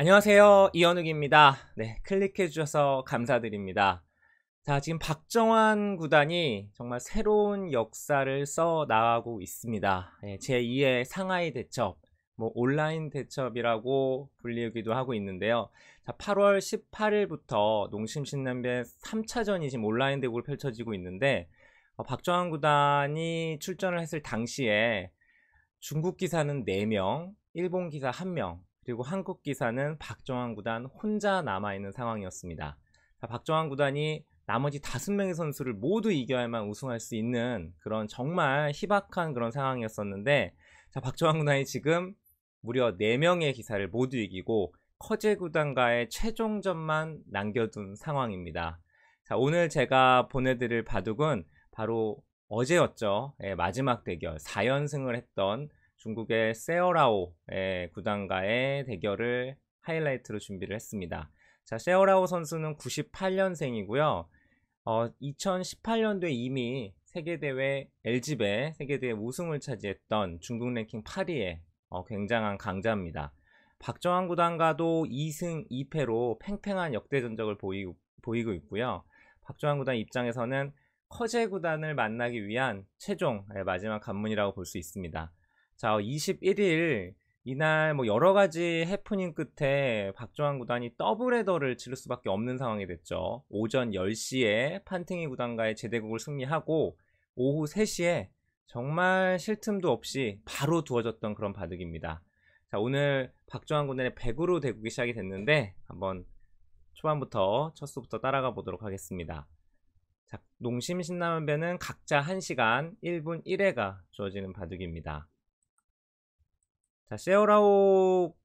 안녕하세요 이현욱입니다 네 클릭해 주셔서 감사드립니다 자 지금 박정환 구단이 정말 새로운 역사를 써 나가고 있습니다 네, 제2의 상하이 대첩 뭐 온라인 대첩이라고 불리기도 하고 있는데요 자 8월 18일부터 농심신남배 3차전이 지금 온라인 대국을 펼쳐지고 있는데 어, 박정환 구단이 출전을 했을 당시에 중국 기사는 4명 일본 기사 1명 그리고 한국 기사는 박종환 구단 혼자 남아있는 상황이었습니다. 박종환 구단이 나머지 다섯 명의 선수를 모두 이겨야만 우승할 수 있는 그런 정말 희박한 그런 상황이었었는데 자박종환 구단이 지금 무려 4명의 기사를 모두 이기고 커제 구단과의 최종전만 남겨둔 상황입니다. 자 오늘 제가 보내드릴 바둑은 바로 어제였죠. 예, 마지막 대결 4연승을 했던 중국의 세어라오의 구단과의 대결을 하이라이트로 준비를 했습니다. 자, 세어라오 선수는 98년생이고요. 어, 2018년도에 이미 세계대회 LG배 세계대회 우승을 차지했던 중국 랭킹 8위의 어, 굉장한 강자입니다. 박정환 구단과도 2승 2패로 팽팽한 역대 전적을 보이, 보이고 있고요. 박정환 구단 입장에서는 커제 구단을 만나기 위한 최종 마지막 관문이라고 볼 수 있습니다. 자 21일 이날 뭐 여러 가지 해프닝 끝에 박종환 구단이 더블헤더를 치를 수밖에 없는 상황이 됐죠. 오전 10시에 판팅이 구단과의 제대국을 승리하고 오후 3시에 정말 실 틈도 없이 바로 두어졌던 그런 바둑입니다. 자 오늘 박종환 군단의 100으로 대국이 시작이 됐는데 한번 초반부터 첫 수부터 따라가 보도록 하겠습니다. 자, 농심 신라면배는 각자 1시간 1분 1회가 주어지는 바둑입니다. 자, 세오라오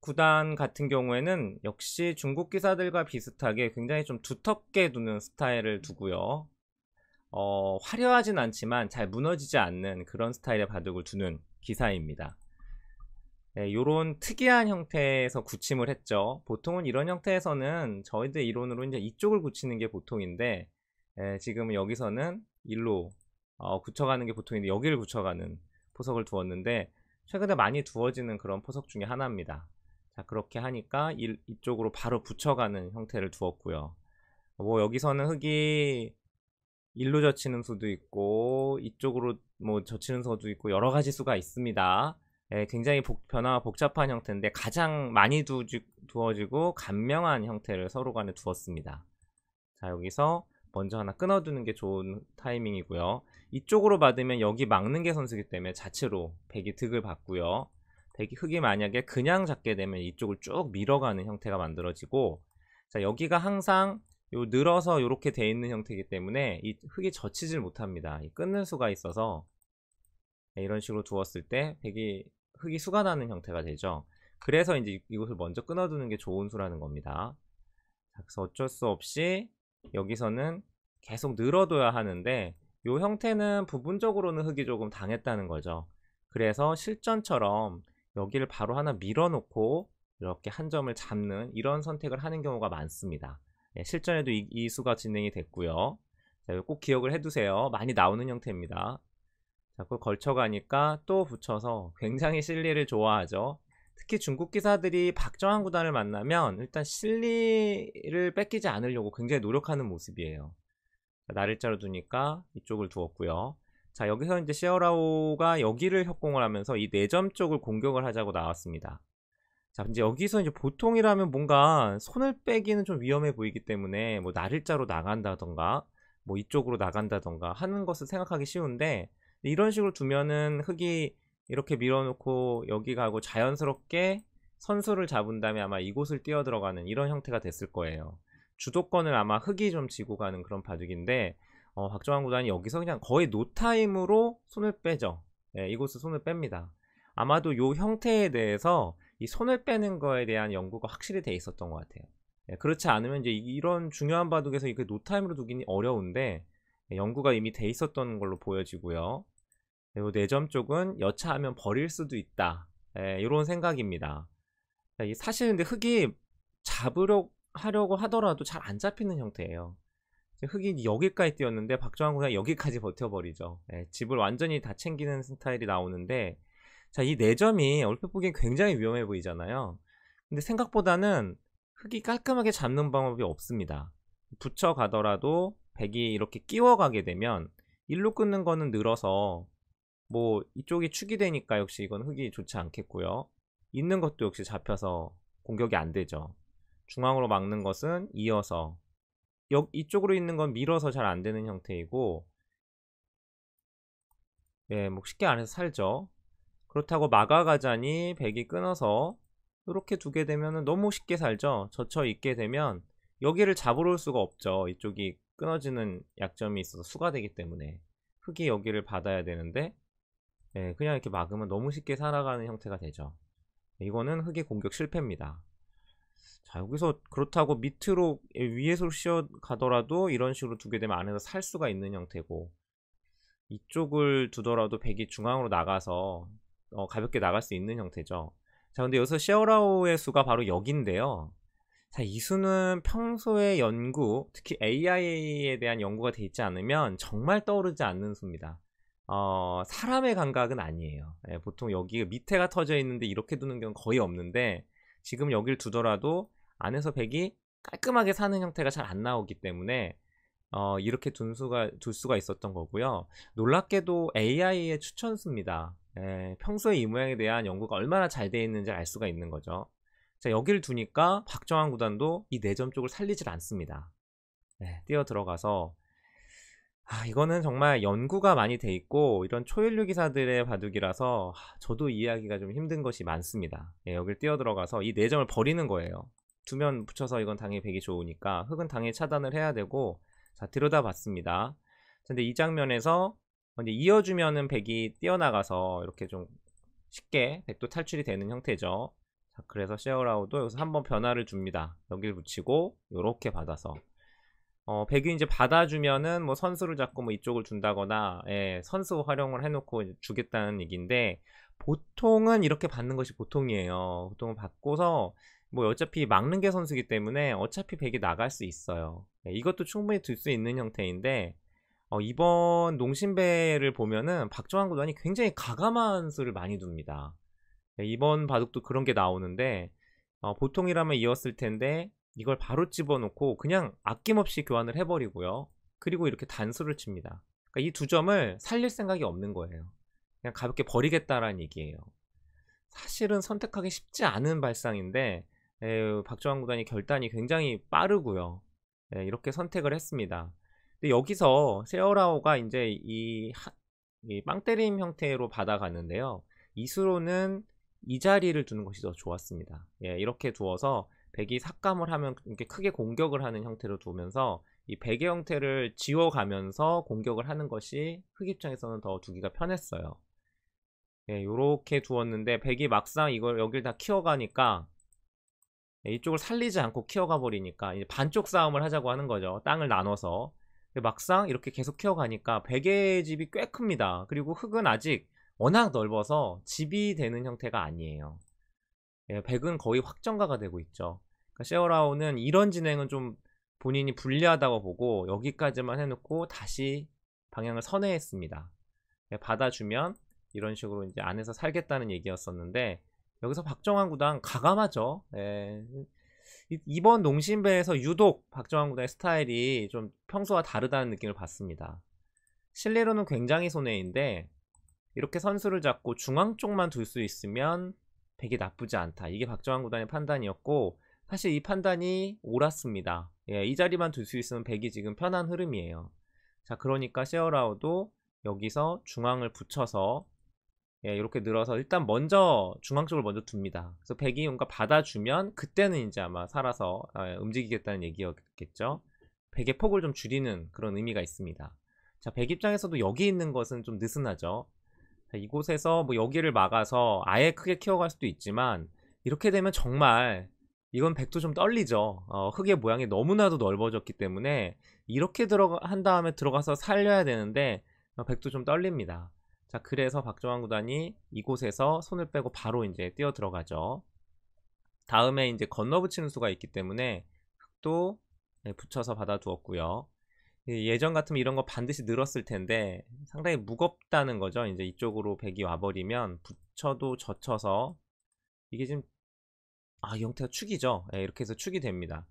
구단 같은 경우에는 역시 중국 기사들과 비슷하게 굉장히 좀 두텁게 두는 스타일을 두고요. 어, 화려하진 않지만 잘 무너지지 않는 그런 스타일의 바둑을 두는 기사입니다. 이런 네, 특이한 형태에서 구침을 했죠. 보통은 이런 형태에서는 저희들 이론으로 이제 이쪽을 구치는게 보통인데 예, 지금 여기서는 일로 어, 굳혀가는 게 보통인데 여기를 굳혀가는 포석을 두었는데 최근에 많이 두어지는 그런 포석 중에 하나입니다. 자 그렇게 하니까 이, 이쪽으로 바로 붙여가는 형태를 두었고요. 뭐 여기서는 흙이 일로 젖히는 수도 있고 이쪽으로 뭐 젖히는 수도 있고 여러 가지 수가 있습니다. 예, 굉장히 복편화 복잡한 형태인데 가장 많이 두, 두어지고 간명한 형태를 서로 간에 두었습니다. 자 여기서 먼저 하나 끊어두는 게 좋은 타이밍이고요. 이쪽으로 받으면 여기 막는 게 선수기 때문에 자체로 백이 득을 받고요. 백이 흙이 만약에 그냥 잡게 되면 이쪽을 쭉 밀어가는 형태가 만들어지고 자 여기가 항상 요 늘어서 이렇게 돼 있는 형태이기 때문에 이 흙이 젖히질 못합니다. 끊을 수가 있어서 네, 이런 식으로 두었을 때 백이 흙이 수가 나는 형태가 되죠. 그래서 이제 이곳을 먼저 끊어두는 게 좋은 수라는 겁니다. 그래서 어쩔 수 없이 여기서는 계속 늘어둬야 하는데 이 형태는 부분적으로는 흙이 조금 당했다는 거죠. 그래서 실전처럼 여기를 바로 하나 밀어놓고 이렇게 한 점을 잡는 이런 선택을 하는 경우가 많습니다. 네, 실전에도 이, 이, 수가 진행이 됐고요. 자, 꼭 기억을 해두세요. 많이 나오는 형태입니다. 자 그걸 걸쳐가니까 또 붙여서 굉장히 실리를 좋아하죠. 특히 중국 기사들이 박정환 구단을 만나면 일단 실리를 뺏기지 않으려고 굉장히 노력하는 모습이에요. 그러니까 나를 자로 두니까 이쪽을 두었고요. 자 여기서 이제 시어라오가 여기를 협공을 하면서 이 내점 쪽을 공격을 하자고 나왔습니다. 자 이제 여기서 이제 보통이라면 뭔가 손을 빼기는 좀 위험해 보이기 때문에 뭐 나를자로 나간다던가 뭐 이쪽으로 나간다던가 하는 것을 생각하기 쉬운데 이런 식으로 두면은 흑이 이렇게 밀어놓고 여기 가고 자연스럽게 선수를 잡은 다음에 아마 이곳을 뛰어 들어가는 이런 형태가 됐을 거예요. 주도권을 아마 흙이좀 지고 가는 그런 바둑인데 어, 박정환 구단이 여기서 그냥 거의 노타임으로 손을 빼죠. 예, 이곳을 손을 뺍니다. 아마도 이 형태에 대해서 이 손을 빼는 거에 대한 연구가 확실히 돼 있었던 것 같아요. 예, 그렇지 않으면 이제 이런 중요한 바둑에서 이게 그 노타임으로 두기는 어려운데 예, 연구가 이미 돼 있었던 걸로 보여지고요. 그리고 내점 쪽은 여차하면 버릴 수도 있다. 예, 이런 생각입니다. 그러니까 사실 근데 흙이 잡으려 고 하더라도 잘 안 잡히는 형태예요. 흙이 여기까지 뛰었는데 박정환 군이 여기까지 버텨버리죠. 예, 집을 완전히 다 챙기는 스타일이 나오는데 자이 내점이 네 얼핏 보기엔 굉장히 위험해 보이잖아요. 근데 생각보다는 흙이 깔끔하게 잡는 방법이 없습니다. 붙여가더라도 백이 이렇게 끼워가게 되면 일로 끊는 거는 늘어서 뭐 이쪽이 축이 되니까 역시 이건 흙이 좋지 않겠고요. 있는 것도 역시 잡혀서 공격이 안 되죠. 중앙으로 막는 것은 이어서 역, 이쪽으로 있는 건 밀어서 잘 안 되는 형태이고 예, 뭐 쉽게 안에서 살죠. 그렇다고 막아가자니 백이 끊어서 이렇게 두게 되면 너무 쉽게 살죠. 젖혀 있게 되면 여기를 잡으러 올 수가 없죠. 이쪽이 끊어지는 약점이 있어서 수가 되기 때문에 흙이 여기를 받아야 되는데 예, 그냥 이렇게 막으면 너무 쉽게 살아가는 형태가 되죠 이거는 흑의 공격 실패입니다 자 여기서 그렇다고 밑으로 예, 위에서 씌어 가더라도 이런 식으로 두게 되면 안에서 살 수가 있는 형태고 이쪽을 두더라도 백이 중앙으로 나가서 어, 가볍게 나갈 수 있는 형태죠 자 근데 여기서 셰어라오의 수가 바로 여기인데요 자, 이 수는 평소에 연구, 특히 AI에 대한 연구가 되어 있지 않으면 정말 떠오르지 않는 수입니다. 어, 사람의 감각은 아니에요. 예, 보통 여기 밑에가 터져 있는데 이렇게 두는 경우 거의 없는데 지금 여길 두더라도 안에서 백이 깔끔하게 사는 형태가 잘 안 나오기 때문에 어, 이렇게 둔 수가, 둘 수가 있었던 거고요. 놀랍게도 AI의 추천수입니다. 예, 평소에 이 모양에 대한 연구가 얼마나 잘 되어 있는지 알 수가 있는 거죠. 자, 여기를 두니까 박정환 구단도 이 내점 쪽을 살리질 않습니다. 예, 뛰어 들어가서 아, 이거는 정말 연구가 많이 돼 있고 이런 초일류 기사들의 바둑이라서 아, 저도 이해하기가 좀 힘든 것이 많습니다. 예, 여길 뛰어들어가서 이 내점을 버리는 거예요. 두면 붙여서 이건 당연히 백이 좋으니까 흙은 당연히 차단을 해야 되고 자 들여다봤습니다. 근데 이 장면에서 이제 이어주면은 백이 뛰어나가서 이렇게 좀 쉽게 백도 탈출이 되는 형태죠. 자, 그래서 셰어라우도 여기서 한번 변화를 줍니다. 여기를 붙이고 이렇게 받아서 어, 배그 이제 받아주면은 뭐 선수를 잡고 뭐 이쪽을 준다거나 예, 선수 활용을 해놓고 주겠다는 얘기인데 보통은 이렇게 받는 것이 보통이에요. 보통은 받고서 뭐 어차피 막는 게 선수기 때문에 어차피 백이 나갈 수 있어요. 예, 이것도 충분히 들 수 있는 형태인데 어, 이번 농심배를 보면은 박정환 구단이 굉장히 가감한 수를 많이 둡니다. 예, 이번 바둑도 그런 게 나오는데 어, 보통이라면 이었을 텐데 이걸 바로 집어넣고 그냥 아낌없이 교환을 해버리고요. 그리고 이렇게 단수를 칩니다. 그러니까 이두 점을 살릴 생각이 없는 거예요. 그냥 가볍게 버리겠다라는 얘기예요. 사실은 선택하기 쉽지 않은 발상인데 박정환 구단이 결단이 굉장히 빠르고요. 에, 예, 이렇게 선택을 했습니다. 근데 여기서 세어라오가 이제 이, 하, 이 빵때림 형태로 받아가는데요. 이수로는 이 자리를 두는 것이 더 좋았습니다. 예, 이렇게 두어서 백이 삭감을 하면 이렇게 크게 공격을 하는 형태로 두면서 이 백의 형태를 지워가면서 공격을 하는 것이 흑 입장에서는 더 두기가 편했어요. 예, 요렇게 두었는데 백이 막상 이걸 여길 다 키워가니까 예, 이쪽을 살리지 않고 키워가 버리니까 이제 반쪽 싸움을 하자고 하는 거죠. 땅을 나눠서 막상 이렇게 계속 키워가니까 백의 집이 꽤 큽니다. 그리고 흙은 아직 워낙 넓어서 집이 되는 형태가 아니에요. 예, 백은 거의 확정가가 되고 있죠. 그러니까 시어라우는 이런 진행은 좀 본인이 불리하다고 보고 여기까지만 해놓고 다시 방향을 선회했습니다. 그러니까 받아주면 이런 식으로 이제 안에서 살겠다는 얘기였었는데 여기서 박정환 구단 가감하죠. 예. 이번 농심배에서 유독 박정환 구단의 스타일이 좀 평소와 다르다는 느낌을 받습니다. 실내로는 굉장히 손해인데 이렇게 선수를 잡고 중앙 쪽만 둘 수 있으면 백이 나쁘지 않다. 이게 박정환 구단의 판단이었고 사실 이 판단이 옳았습니다. 예, 이 자리만 둘 수 있으면 1 0이 지금 편한 흐름이에요. 자, 그러니까 셰어라우도 여기서 중앙을 붙여서 예, 이렇게 늘어서 일단 먼저 중앙 쪽을 먼저 둡니다. 그래서 1 0이 뭔가 받아주면 그때는 이제 아마 살아서 아, 움직이겠다는 얘기였겠죠. 1 0의 폭을 좀 줄이는 그런 의미가 있습니다. 자, 1 입장에서도 여기 있는 것은 좀 느슨하죠. 자, 이곳에서 뭐 여기를 막아서 아예 크게 키워갈 수도 있지만 이렇게 되면 정말 이건 백도 좀 떨리죠. 어, 흙의 모양이 너무나도 넓어졌기 때문에 이렇게 들어한 다음에 들어가서 살려야 되는데 어, 백도 좀 떨립니다. 자, 그래서 박정환 구단이 이곳에서 손을 빼고 바로 이제 뛰어 들어가죠. 다음에 이제 건너붙이는 수가 있기 때문에 흙도 네, 붙여서 받아두었고요. 예, 예전 같으면 이런 거 반드시 늘었을 텐데 상당히 무겁다는 거죠. 이제 이쪽으로 백이 와버리면 붙여도 젖혀서 이게 지금 아형태가 축이죠 네, 이렇게 해서 축이 됩니다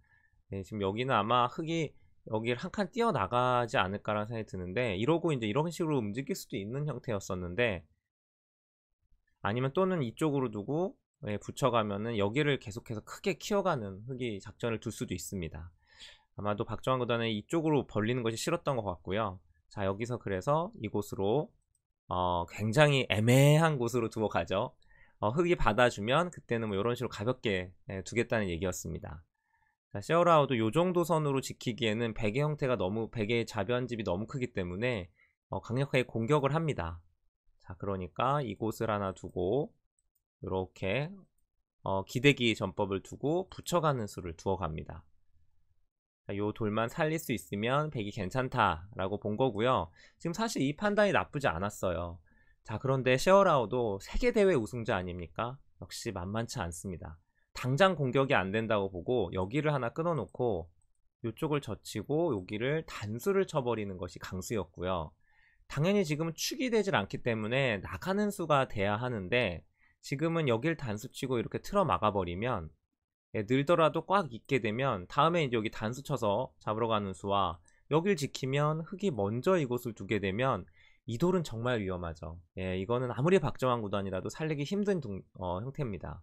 네, 지금 여기는 아마 흙이 여기를 한 칸 뛰어나가지 않을까라는 생각이 드는데 이러고 이제 이런 식으로 움직일 수도 있는 형태였었는데 아니면 또는 이쪽으로 두고 예, 붙여가면은 여기를 계속해서 크게 키워가는 흙이 작전을 둘 수도 있습니다. 아마도 박정환 구단은 이쪽으로 벌리는 것이 싫었던 것 같고요. 자 여기서 그래서 이곳으로 어, 굉장히 애매한 곳으로 두고 가죠. 어, 흑이 받아주면 그때는 뭐 이런 식으로 가볍게 예, 두겠다는 얘기였습니다. 자, 시어라우도 요 정도 선으로 지키기에는 베개 형태가 너무 베개의 자변집이 너무 크기 때문에 어, 강력하게 공격을 합니다. 자, 그러니까 이곳을 하나 두고 이렇게 어, 기대기 전법을 두고 붙여가는 수를 두어갑니다. 요 돌만 살릴 수 있으면 백이 괜찮다라고 본 거고요. 지금 사실 이 판단이 나쁘지 않았어요. 자, 그런데 셰어라우도 세계대회 우승자 아닙니까? 역시 만만치 않습니다. 당장 공격이 안 된다고 보고 여기를 하나 끊어놓고 이쪽을 젖히고 여기를 단수를 쳐버리는 것이 강수였고요. 당연히 지금은 축이 되질 않기 때문에 나가는 수가 돼야 하는데 지금은 여길 단수치고 이렇게 틀어 막아버리면 예, 늘더라도 꽉 있게 되면 다음에 여기 단수 쳐서 잡으러 가는 수와 여길 지키면 흙이 먼저 이곳을 두게 되면 이 돌은 정말 위험하죠. 예, 이거는 아무리 박정환 구단이라도 살리기 힘든 동, 어, 형태입니다.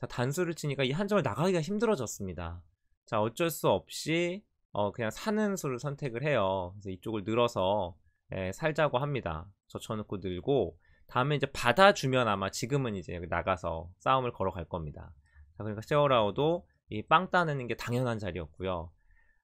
자, 단수를 치니까 이 한 점을 나가기가 힘들어졌습니다. 자, 어쩔 수 없이 어, 그냥 사는 수를 선택을 해요. 그래서 이쪽을 늘어서 예, 살자고 합니다. 젖혀놓고 늘고 다음에 이제 받아주면 아마 지금은 이제 나가서 싸움을 걸어갈 겁니다. 자, 그러니까 세월아우도이 빵 따는 내게 당연한 자리였고요.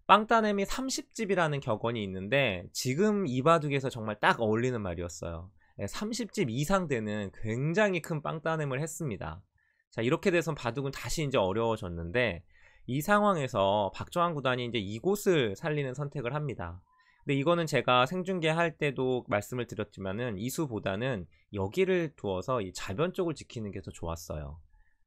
빵따냄이 30집이라는 격언이 있는데 지금 이 바둑에서 정말 딱 어울리는 말이었어요. 30집 예, 이상 되는 굉장히 큰 빵따냄을 했습니다. 자 이렇게 돼선 바둑은 다시 이제 어려워졌는데 이 상황에서 박정환 구단이 이제 이곳을 살리는 선택을 합니다. 근데 이거는 제가 생중계 할 때도 말씀을 드렸지만은 이수보다는 여기를 두어서 이 자변 쪽을 지키는 게 더 좋았어요.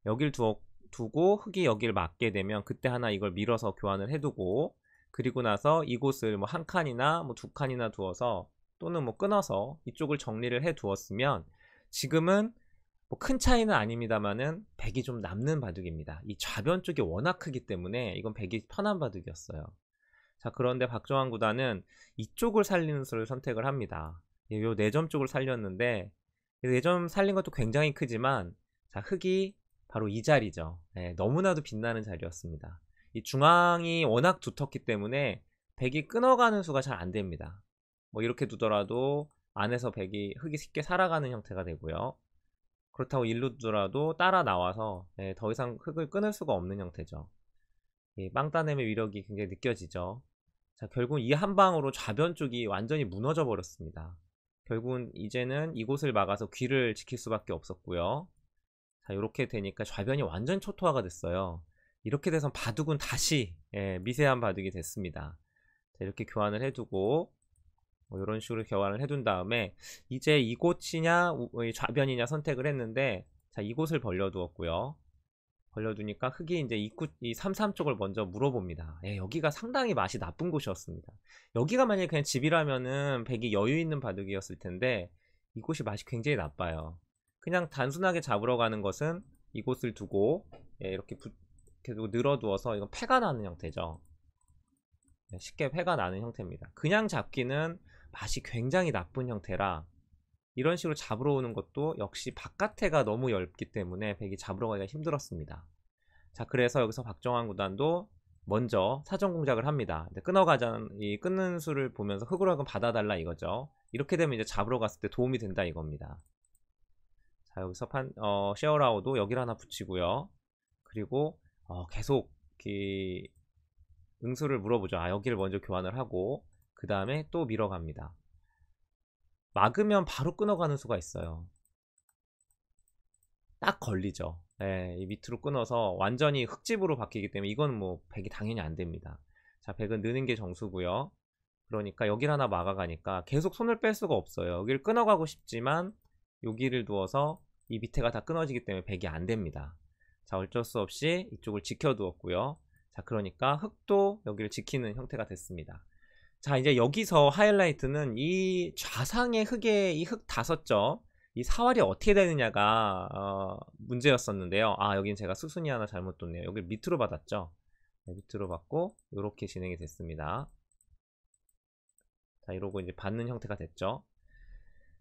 여기를 두어, 두고 흙이 여기를 맞게 되면 그때 하나 이걸 밀어서 교환을 해두고 그리고 나서 이곳을 뭐 한 칸이나 뭐 두 칸이나 두어서 또는 뭐 끊어서 이쪽을 정리를 해 두었으면 지금은 뭐큰 차이는 아닙니다만은 백이 좀 남는 바둑입니다. 이 좌변 쪽이 워낙 크기 때문에 이건 백이 편한 바둑이었어요. 자 그런데 박정환 구단은 이쪽을 살리는 수를 선택을 합니다. 예, 요 내점 쪽을 살렸는데 내점 살린 것도 굉장히 크지만 자 흙이 바로 이 자리죠. 예, 너무나도 빛나는 자리였습니다. 이 중앙이 워낙 두텁기 때문에 백이 끊어가는 수가 잘 안 됩니다. 뭐 이렇게 두더라도 안에서 백이 흙이 쉽게 살아가는 형태가 되고요. 그렇다고 일로 두더라도 따라 나와서 네, 더 이상 흙을 끊을 수가 없는 형태죠. 예, 빵따냄의 위력이 굉장히 느껴지죠. 자, 결국 이 한 방으로 좌변 쪽이 완전히 무너져 버렸습니다. 결국은 이제는 이곳을 막아서 귀를 지킬 수밖에 없었고요. 자, 이렇게 되니까 좌변이 완전 초토화가 됐어요. 이렇게 돼서 바둑은 다시 예, 미세한 바둑이 됐습니다. 자, 이렇게 교환을 해두고 뭐 이런 식으로 교환을 해둔 다음에 이제 이곳이냐 좌변이냐 선택을 했는데 자 이곳을 벌려두었고요. 벌려두니까 흑이 이제 입구 이 33쪽을 먼저 물어봅니다. 예, 여기가 상당히 맛이 나쁜 곳이었습니다. 여기가 만약에 그냥 집이라면은 백이 여유 있는 바둑이었을 텐데 이곳이 맛이 굉장히 나빠요. 그냥 단순하게 잡으러 가는 것은 이곳을 두고 예, 이렇게 붙, 계속 늘어두어서 이건 패가 나는 형태죠. 네, 쉽게 패가 나는 형태입니다. 그냥 잡기는 맛이 굉장히 나쁜 형태라 이런 식으로 잡으러 오는 것도 역시 바깥에가 너무 얇기 때문에 백이 잡으러 가기가 힘들었습니다. 자 그래서 여기서 박정환 구단도 먼저 사전 공작을 합니다. 끊어가자는 이 끊는 수를 보면서 흑으로하 받아달라 이거죠. 이렇게 되면 이제 잡으러 갔을 때 도움이 된다 이겁니다. 자 여기서 판 어, 셰어라우도 여기를 하나 붙이고요. 그리고 어, 계속 그 응수를 물어보죠. 아, 여기를 먼저 교환을 하고 그 다음에 또 밀어갑니다. 막으면 바로 끊어가는 수가 있어요. 딱 걸리죠. 예, 이 밑으로 끊어서 완전히 흙집으로 바뀌기 때문에 이건 뭐 100이 당연히 안 됩니다. 자, 100은 느는 게 정수고요. 그러니까 여기를 하나 막아가니까 계속 손을 뺄 수가 없어요. 여기를 끊어가고 싶지만 여기를 두어서 이 밑에가 다 끊어지기 때문에 100이 안 됩니다. 자 어쩔 수 없이 이쪽을 지켜두었고요 자 그러니까 흙도 여기를 지키는 형태가 됐습니다 자 이제 여기서 하이라이트는 이 좌상의 흙에 이 흙다섯죠이 사활이 어떻게 되느냐가 어, 문제였었는데요 아 여긴 제가 수순이 하나 잘못 뒀네요 여기 밑으로 받았죠 네, 밑으로 받고 이렇게 진행이 됐습니다 자 이러고 이제 받는 형태가 됐죠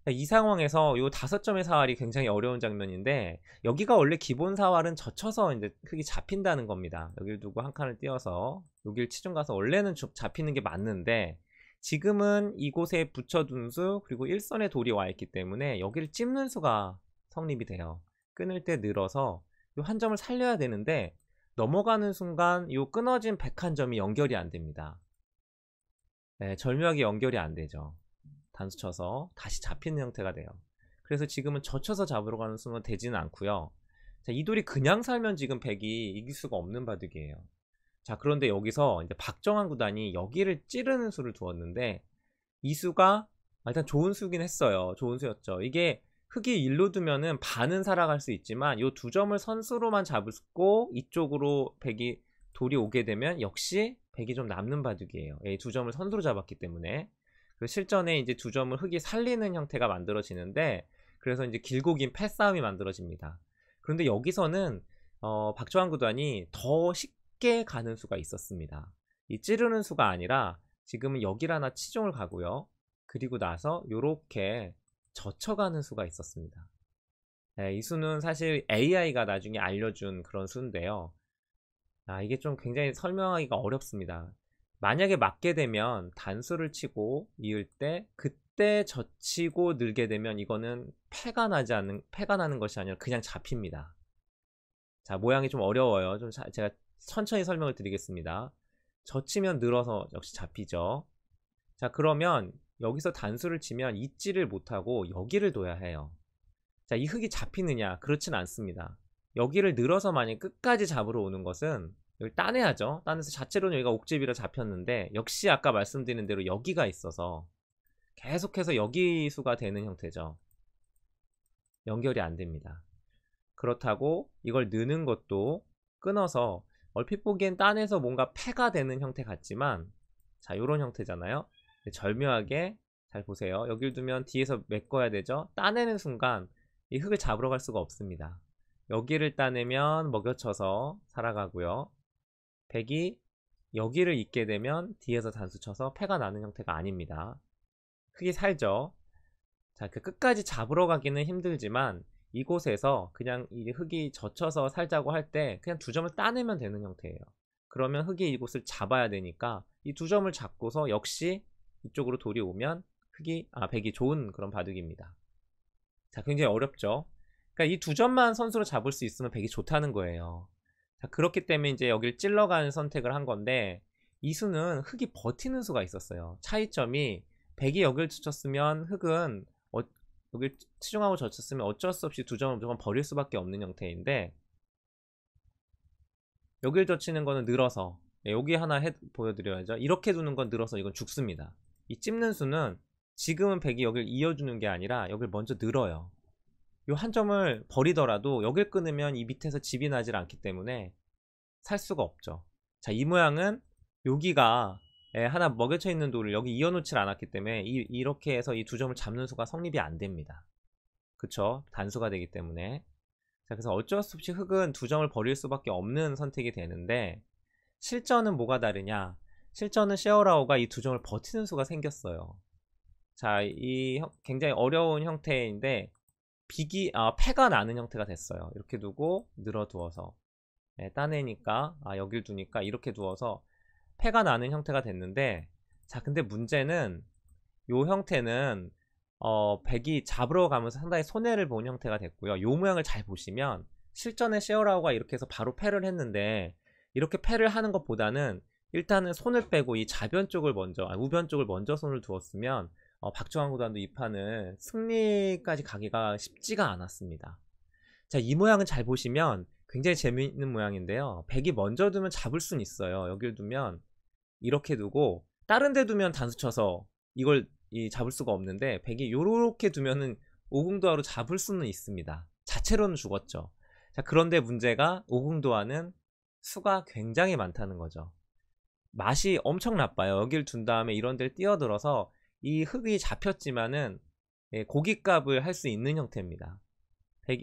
그러니까 이 상황에서 요 다섯 점의 사활이 굉장히 어려운 장면인데 여기가 원래 기본 사활은 젖혀서 이제 크게 잡힌다는 겁니다. 여기를 두고 한 칸을 띄어서 여기를 치중 가서 원래는 잡히는 게 맞는데 지금은 이곳에 붙여둔 수 그리고 일선에 돌이 와 있기 때문에 여기를 찝는 수가 성립이 돼요. 끊을 때 늘어서 요한 점을 살려야 되는데 넘어가는 순간 요 끊어진 백한 점이 연결이 안 됩니다. 네, 절묘하게 연결이 안 되죠. 단수쳐서 다시 잡히는 형태가 돼요. 그래서 지금은 젖혀서 잡으러 가는 수는 되지는 않고요. 자, 이 돌이 그냥 살면 지금 백이 이길 수가 없는 바둑이에요. 자, 그런데 여기서 이제 박정환 구단이 여기를 찌르는 수를 두었는데 이 수가 아, 일단 좋은 수긴 했어요. 좋은 수였죠. 이게 흙이 일로 두면은 반은 살아갈 수 있지만 요 두 점을 선수로만 잡고 이쪽으로 백이 돌이 오게 되면 역시 백이 좀 남는 바둑이에요. 이두 예, 점을 선수로 잡았기 때문에 그 실전에 이제 두 점을 흙이 살리는 형태가 만들어지는데 그래서 이제 길고 긴 패싸움이 만들어집니다. 그런데 여기서는 어, 박조환 구단이 더 쉽게 가는 수가 있었습니다. 이 찌르는 수가 아니라 지금은 여기를 하나 치중을 가고요. 그리고 나서 이렇게 젖혀가는 수가 있었습니다. 네, 이 수는 사실 AI가 나중에 알려준 그런 수인데요. 아, 이게 좀 굉장히 설명하기가 어렵습니다. 만약에 맞게 되면 단수를 치고 이을 때 그때 젖히고 늘게 되면 이거는 패가 나지 않는 패가 나는 것이 아니라 그냥 잡힙니다. 자 모양이 좀 어려워요. 좀 자, 제가 천천히 설명을 드리겠습니다. 젖히면 늘어서 역시 잡히죠. 자 그러면 여기서 단수를 치면 잊지를 못하고 여기를 둬야 해요. 자 이 흙이 잡히느냐 그렇진 않습니다. 여기를 늘어서 만약 끝까지 잡으러 오는 것은 여기 따내야죠. 따내서 자체로는 여기가 옥집이라 잡혔는데 역시 아까 말씀드린 대로 여기가 있어서 계속해서 여기수가 되는 형태죠. 연결이 안 됩니다. 그렇다고 이걸 느는 것도 끊어서 얼핏 보기엔 따내서 뭔가 폐가 되는 형태 같지만 자 요런 형태잖아요. 절묘하게 잘 보세요. 여길 두면 뒤에서 메꿔야 되죠. 따내는 순간 이 흙을 잡으러 갈 수가 없습니다. 여기를 따내면 먹여쳐서 살아가고요. 백이 여기를 잇게 되면 뒤에서 단수 쳐서 패가 나는 형태가 아닙니다. 크게 살죠. 자, 그 끝까지 잡으러 가기는 힘들지만 이곳에서 그냥 이 흙이 젖혀서 살자고 할 때 그냥 두 점을 따내면 되는 형태예요. 그러면 흙이 이곳을 잡아야 되니까 이 두 점을 잡고서 역시 이쪽으로 돌이 오면 흙이 아 백이 좋은 그런 바둑입니다. 자, 굉장히 어렵죠. 그러니까 이 두 점만 선수로 잡을 수 있으면 백이 좋다는 거예요. 자, 그렇기 때문에 이제 여기를 찔러가는 선택을 한 건데 이 수는 흙이 버티는 수가 있었어요. 차이점이 100이 여기를 쳤으면 흙은 어, 여기를 치중하고 젖혔으면 어쩔 수 없이 두 점을 무조건 버릴 수밖에 없는 형태인데 여기를 젖히는 거는 늘어서 네, 여기 하나 해, 보여드려야죠. 이렇게 두는 건 늘어서 이건 죽습니다. 이 찝는 수는 지금은 100이 여기를 이어주는 게 아니라 여기를 먼저 늘어요. 이한 점을 버리더라도 여길 끊으면 이 밑에서 집이 나질 않기 때문에 살 수가 없죠. 자, 이 모양은 여기가 하나 먹여쳐 있는 돌을 여기 이어놓질 않았기 때문에 이, 렇게 해서 이 두 점을 잡는 수가 성립이 안 됩니다. 그쵸? 단수가 되기 때문에. 자, 그래서 어쩔 수 없이 흙은 두 점을 버릴 수밖에 없는 선택이 되는데 실전은 뭐가 다르냐? 실전은 셰어라오가 이 두 점을 버티는 수가 생겼어요. 자, 이 굉장히 어려운 형태인데 비기 아, 폐가 나는 형태가 됐어요. 이렇게 두고 늘어 두어서 예, 따내니까 아, 여길 두니까 이렇게 두어서 폐가 나는 형태가 됐는데 자 근데 문제는 요 형태는 어, 백이 잡으러 가면서 상당히 손해를 본 형태가 됐고요. 요 모양을 잘 보시면 실전에 쉐어라우가 이렇게 해서 바로 패를 했는데 이렇게 패를 하는 것보다는 일단은 손을 빼고 이 좌변 쪽을 먼저 아니, 우변 쪽을 먼저 손을 두었으면 어, 박주환 구단도 이판은 승리까지 가기가 쉽지가 않았습니다. 자, 이 모양은 잘 보시면 굉장히 재미있는 모양인데요. 100이 먼저 두면 잡을 순 있어요. 여기를 두면 이렇게 두고 다른 데 두면 단수 쳐서 이걸 이, 잡을 수가 없는데 100이 요렇게 두면은 오공도화로 잡을 수는 있습니다. 자체로는 죽었죠. 자, 그런데 문제가 오궁도화는 수가 굉장히 많다는 거죠. 맛이 엄청 나빠요. 여기를 둔 다음에 이런 데를 뛰어들어서 이 흙이 잡혔지만은 예, 고깃값을 할 수 있는 형태입니다.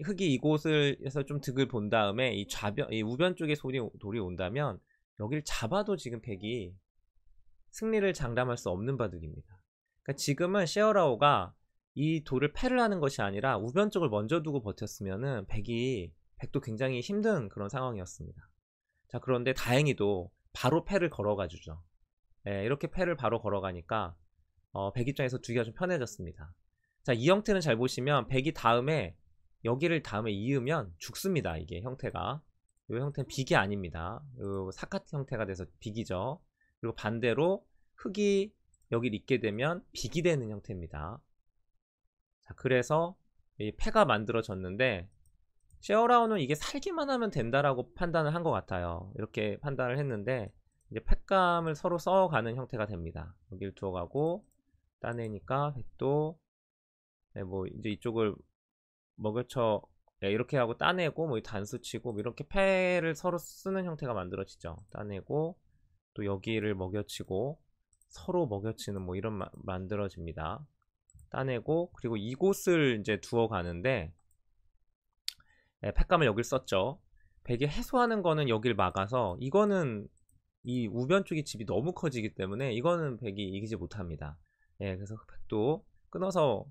흙이 이곳에서좀 득을 본 다음에 이 좌변, 이 우변 쪽에 소리 돌이 온다면 여기를 잡아도 지금 백이 승리를 장담할 수 없는 바둑입니다. 그러니까 지금은 셰어라오가이 돌을 패를 하는 것이 아니라 우변 쪽을 먼저 두고 버텼으면은 백이 백도 굉장히 힘든 그런 상황이었습니다. 자 그런데 다행히도 바로 패를 걸어가 주죠. 예, 이렇게 패를 바로 걸어가니까 어, 100 입장에서 두기가 좀 편해졌습니다. 자, 이 형태는 잘 보시면 100이 다음에 여기를 다음에 이으면 죽습니다. 이게 형태가. 이 형태는 빅이 아닙니다. 요 사카트 형태가 돼서 빅이죠. 그리고 반대로 흙이 여기 있게 되면 빅이 되는 형태입니다. 자, 그래서 이 패가 만들어졌는데 셰어라운은 이게 살기만 하면 된다라고 판단을 한 것 같아요. 이렇게 판단을 했는데 이제 팩감을 서로 써가는 형태가 됩니다. 여기를 두어가고 따내니까 또뭐 네, 이제 이쪽을 먹여쳐 네, 이렇게 하고 따내고 뭐 단수 치고 뭐 이렇게 패를 서로 쓰는 형태가 만들어지죠. 따내고 또 여기를 먹여치고 서로 먹여치는 뭐 이런 마, 만들어집니다. 따내고 그리고 이곳을 이제 두어 가는데 예, 네, 팩감을 여길 썼죠. 백이 해소하는 거는 여길 막아서 이거는 이 우변 쪽이 집이 너무 커지기 때문에 이거는 백이 이기지 못합니다. 예, 그래서 흑백도 끊어서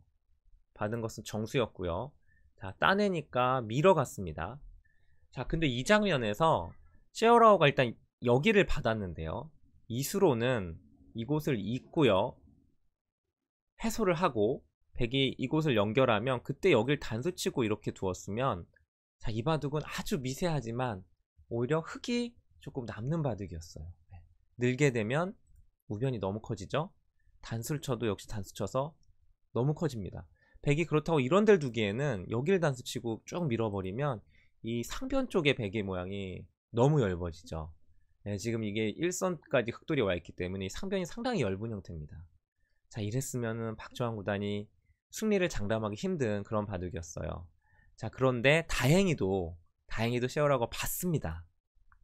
받은 것은 정수였고요. 자, 따내니까 밀어갔습니다. 자, 근데 이 장면에서 셰어라오가 일단 여기를 받았는데요. 이수로는 이곳을 잇고요. 해소를 하고 백이 이곳을 연결하면 그때 여길 단수치고 이렇게 두었으면 자, 이 바둑은 아주 미세하지만 오히려 흙이 조금 남는 바둑이었어요. 네. 늘게 되면 우변이 너무 커지죠. 단수를 쳐도 역시 단수 쳐서 너무 커집니다. 백이 그렇다고 이런 데를 두기에는 여기를 단수 치고 쭉 밀어버리면 이 상변 쪽의 백의 모양이 너무 열아지죠 네, 지금 이게 1선까지 흑돌이 와 있기 때문에 상변이 상당히 열은 형태입니다. 자 이랬으면은 박주한 구단이 승리를 장담하기 힘든 그런 바둑이었어요. 자 그런데 다행히도 다행히도 셰어라고 봤습니다.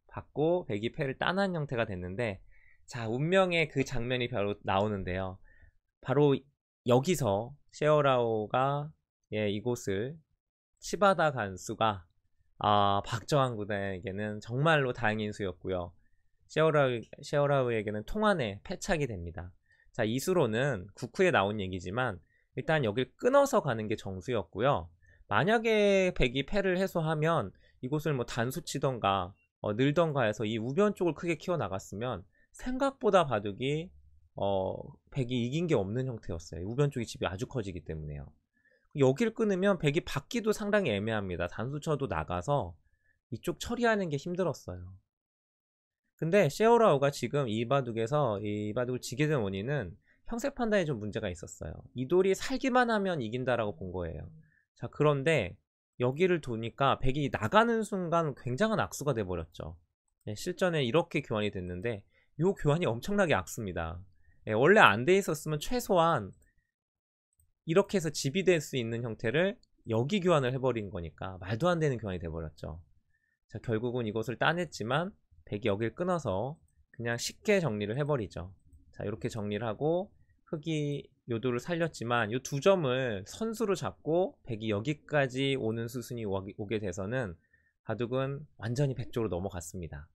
받고 백이 패를 따난 형태가 됐는데 자, 운명의 그 장면이 바로 나오는데요. 바로 여기서 셰어라오가 예, 이곳을 치바다 간수가 아, 박정환 군에게는 정말로 다행인 수였고요. 셰어라우, 셰어라우에게는 통안에 패착이 됩니다. 자, 이수로는 국후에 나온 얘기지만 일단 여길 끊어서 가는 게 정수였고요. 만약에 백이 패를 해소하면 이곳을 뭐 단수치던가 어, 늘던가 해서 이 우변 쪽을 크게 키워나갔으면 생각보다 바둑이 어, 백이 이긴 게 없는 형태였어요. 우변 쪽이 집이 아주 커지기 때문에요. 여기를 끊으면 백이 받기도 상당히 애매합니다. 단수쳐도 나가서 이쪽 처리하는 게 힘들었어요. 근데 셰어라우가 지금 이 바둑에서 이 바둑을 지게 된 원인은 형세 판단에 좀 문제가 있었어요. 이 돌이 살기만 하면 이긴다라고 본 거예요. 자 그런데 여기를 도니까 백이 나가는 순간 굉장한 악수가 돼버렸죠. 네, 실전에 이렇게 교환이 됐는데 요 교환이 엄청나게 악습니다. 예, 원래 안 돼 있었으면 최소한 이렇게 해서 집이될 수 있는 형태를 여기 교환을 해버린 거니까 말도 안 되는 교환이 돼버렸죠. 자, 결국은 이것을 따냈지만 100이 여기를 끊어서 그냥 쉽게 정리를 해버리죠. 자, 이렇게 정리를 하고 흙이 요도를 살렸지만 이두 점을 선수로 잡고 100이 여기까지 오는 수순이 오게 돼서는 바둑은 완전히 100조로 넘어갔습니다.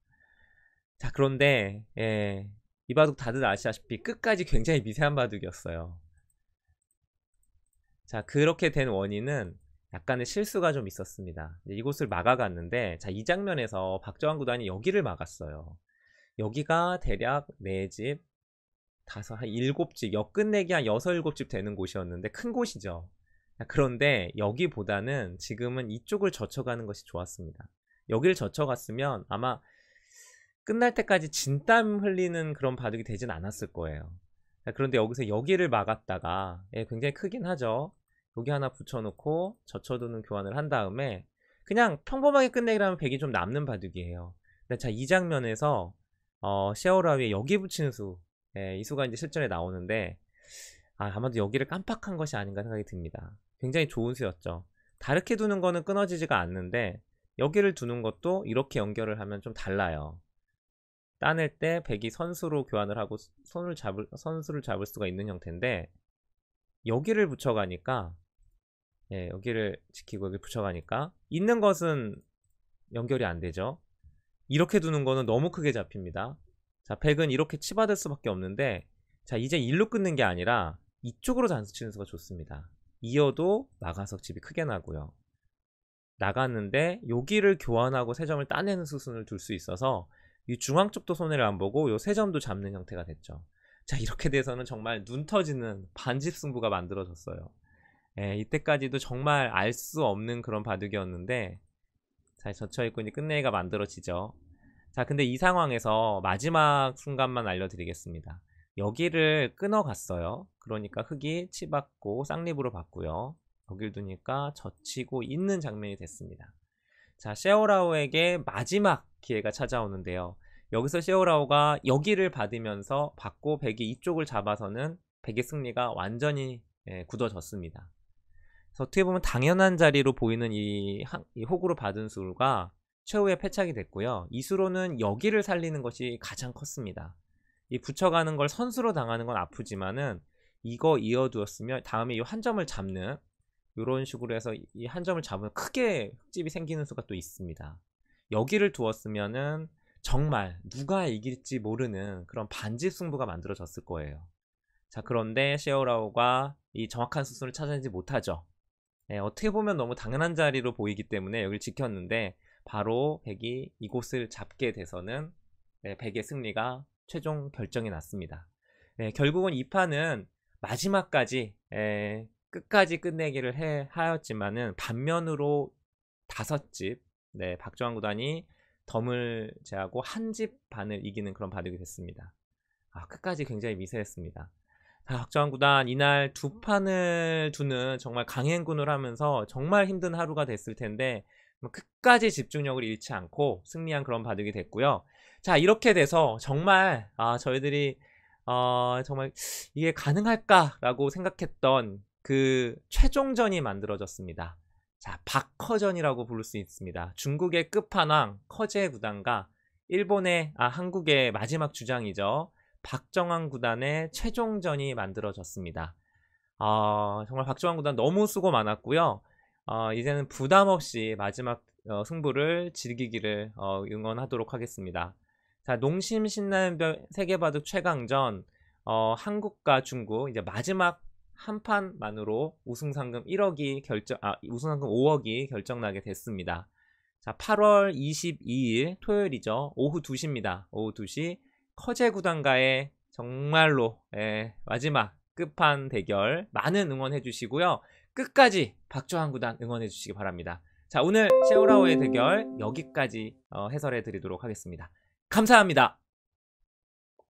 자 그런데 예, 이 바둑 다들 아시다시피 끝까지 굉장히 미세한 바둑이었어요. 자 그렇게 된 원인은 약간의 실수가 좀 있었습니다. 이곳을 막아갔는데 자이 장면에서 박정환 구단이 여기를 막았어요. 여기가 대략 4집, 다 5, 한 7집, 역끝내기 한 6, 7집 되는 곳이었는데 큰 곳이죠. 그런데 여기보다는 지금은 이쪽을 젖혀가는 것이 좋았습니다. 여기를 젖혀갔으면 아마 끝날 때까지 진땀 흘리는 그런 바둑이 되진 않았을 거예요. 그런데 여기서 여기를 막았다가 예, 굉장히 크긴 하죠. 여기 하나 붙여놓고 젖혀두는 교환을 한 다음에 그냥 평범하게 끝내기라면 100이 좀 남는 바둑이에요. 근 자, 이 장면에서 어, 셰어라위에 여기 붙이는 수, 예, 이 수가 이제 실전에 나오는데 아, 아마도 여기를 깜빡한 것이 아닌가 생각이 듭니다. 굉장히 좋은 수였죠. 다르게 두는 거는 끊어지지가 않는데 여기를 두는 것도 이렇게 연결을 하면 좀 달라요. 따낼 때 백이 선수로 교환을 하고 손을 잡을 선수를 잡을 수가 있는 형태인데 여기를 붙여가니까 예, 여기를 지키고 여기 붙여가니까 있는 것은 연결이 안 되죠. 이렇게 두는 거는 너무 크게 잡힙니다. 자, 백은 이렇게 치받을 수밖에 없는데 자, 이제 일로 끊는 게 아니라 이쪽으로 잔수 치는 수가 좋습니다. 이어도 막아서 집이 크게 나고요. 나갔는데 여기를 교환하고 세 점을 따내는 수순을 둘 수 있어서 이 중앙 쪽도 손해를 안 보고 요 세 점도 잡는 형태가 됐죠. 자 이렇게 돼서는 정말 눈 터지는 반집 승부가 만들어졌어요. 예, 이때까지도 정말 알 수 없는 그런 바둑이었는데 잘 젖혀있군이 끝내기가 만들어지죠. 자 근데 이 상황에서 마지막 순간만 알려드리겠습니다. 여기를 끊어갔어요. 그러니까 흙이 치받고 쌍립으로 봤고요 여길 두니까 젖히고 있는 장면이 됐습니다. 자, 셰오라우에게 마지막 기회가 찾아오는데요. 여기서 시오라오가 여기를 받으면서 받고 백이 이쪽을 잡아서는 백의 승리가 완전히 예, 굳어졌습니다. 그래서 어떻게 보면 당연한 자리로 보이는 이, 이 호구로 받은 수가 최후의 패착이 됐고요. 이수로는 여기를 살리는 것이 가장 컸습니다. 이 붙여가는 걸 선수로 당하는 건 아프지만은 이거 이어두었으면 다음에 이 한 점을 잡는 이런 식으로 해서 이 한 점을 잡으면 크게 흑집이 생기는 수가 또 있습니다. 여기를 두었으면은 정말 누가 이길지 모르는 그런 반지 승부가 만들어졌을 거예요. 자 그런데 셰어라오가이 정확한 수순을 찾아내지 못하죠. 네, 어떻게 보면 너무 당연한 자리로 보이기 때문에 여기를 지켰는데 바로 백이 이곳을 잡게 돼서는 네, 백의 승리가 최종 결정이 났습니다. 네, 결국은 이 판은 마지막까지 에, 끝까지 끝내기를 해 하였지만은 반면으로 다섯 집 네, 박정환 구단이 덤을 제하고 한 집 반을 이기는 그런 바둑이 됐습니다. 아, 끝까지 굉장히 미세했습니다. 자, 박정환 구단 이날 두 판을 두는 정말 강행군을 하면서 정말 힘든 하루가 됐을 텐데 뭐 끝까지 집중력을 잃지 않고 승리한 그런 바둑이 됐고요. 자 이렇게 돼서 정말 아 저희들이 어 정말 이게 가능할까라고 생각했던 그 최종전이 만들어졌습니다. 자, 박허전이라고 부를 수 있습니다. 중국의 끝판왕 커제 구단과 일본의 아 한국의 마지막 주장이죠. 박정환 구단의 최종전이 만들어졌습니다. 어, 정말 박정환 구단 너무 수고 많았고요. 어, 이제는 부담 없이 마지막 어, 승부를 즐기기를 어, 응원하도록 하겠습니다. 자, 농심 신라면 세계바둑 최강전 어, 한국과 중국 이제 마지막 한 판만으로 우승 상금 1억이 결정 아 우승 상금 5억이 결정나게 됐습니다. 자, 8월 22일 토요일이죠. 오후 2시입니다. 오후 2시 커제 구단과의 정말로 예, 마지막 끝판 대결 많은 응원해 주시고요. 끝까지 박주환 구단 응원해 주시기 바랍니다. 자, 오늘 셰오라오의 대결 여기까지 어, 해설해 드리도록 하겠습니다. 감사합니다.